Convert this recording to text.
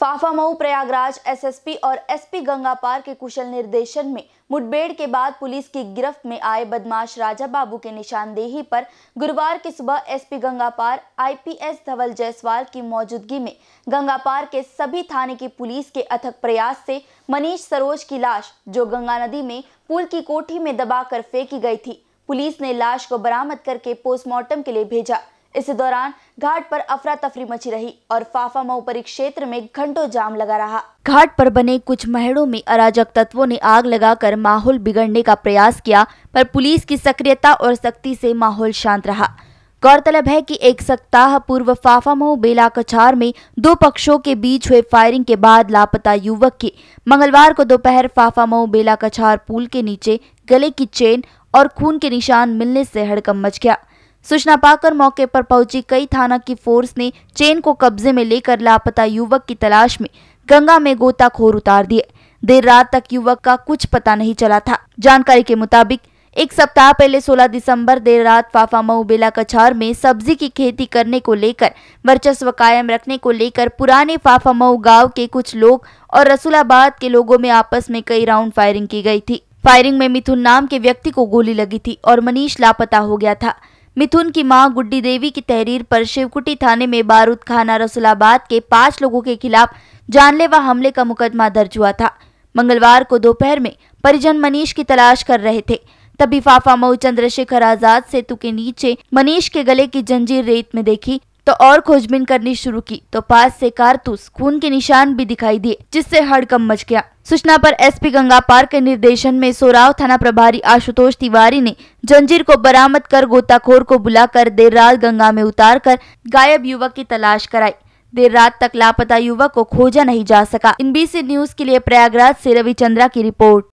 फाफा Phaphamau Prayagraj SSP और SP Gangapar के कुशल निर्देशन में मुठभेड़ के बाद पुलिस की गिरफ्त में आए बदमाश राजा बाबू के निशानदेही पर गुरुवार की सुबह एसपी गंगापार आईपीएस धवल जायसवाल की मौजूदगी में गंगापार के सभी थाने की पुलिस के अथक प्रयास से मनीष सरोज की लाश जो गंगा नदी में पुल की कोठी में दबाकर फेंकी गई थी पुलिस ने लाश को बरामद करके पोस्टमार्टम के लिए भेजा इस दौरान घाट पर अफरा तफरी मची रही और फाफा मऊ परिक्षेत्र में घंटों जाम लगा रहा घाट पर बने कुछ महड़ों में अराजक तत्वों ने आग लगाकर माहौल बिगड़ने का प्रयास किया पर पुलिस की सक्रियता और सख्ती से माहौल शांत रहा गौरतलब है कि एक सप्ताह पूर्व फाफा मऊ बेला कछार में दो पक्षों के बीच हुए फायरिंग के बाद लापता युवक की मंगलवार को दोपहर फाफा मऊ बेला कछार पुल के नीचे गले की चेन और खून के निशान मिलने से हड़कम मच गया सूचना पाकर मौके पर पहुंची कई थाना की फोर्स ने चेन को कब्जे में लेकर लापता युवक की तलाश में गंगा में गोताखोर उतार दिए देर रात तक युवक का कुछ पता नहीं चला था जानकारी के मुताबिक एक सप्ताह पहले 16 दिसंबर देर रात फाफा मऊ बेला कछार में सब्जी की खेती करने को लेकर वर्चस्व कायम रखने को लेकर पुराने फाफा मऊ गाँव के कुछ लोग और रसूलाबाद के लोगों में आपस में कई राउंड फायरिंग की गई थी फायरिंग में मिथुन नाम के व्यक्ति को गोली लगी थी और मनीष लापता हो गया था मिथुन की मां गुड्डी देवी की तहरीर पर शिवकुटी थाने में बारूद खाना रसुलाबाद के पांच लोगों के खिलाफ जानलेवा हमले का मुकदमा दर्ज हुआ था मंगलवार को दोपहर में परिजन मनीष की तलाश कर रहे थे तभी फाफा मऊ चंद्रशेखर आजाद सेतु के नीचे मनीष के गले की जंजीर रेत में देखी तो और खोजबीन करनी शुरू की तो पास से कारतूस खून के निशान भी दिखाई दिए जिससे हड़कम मच गया सूचना पर एसपी गंगा पार के निर्देशन में सोराव थाना प्रभारी आशुतोष तिवारी ने जंजीर को बरामद कर गोताखोर को बुलाकर देर रात गंगा में उतार कर गायब युवक की तलाश कराई देर रात तक लापता युवक को खोजा नहीं जा सका इन बीसी न्यूज के लिए प्रयागराज से रविचंद्रा की रिपोर्ट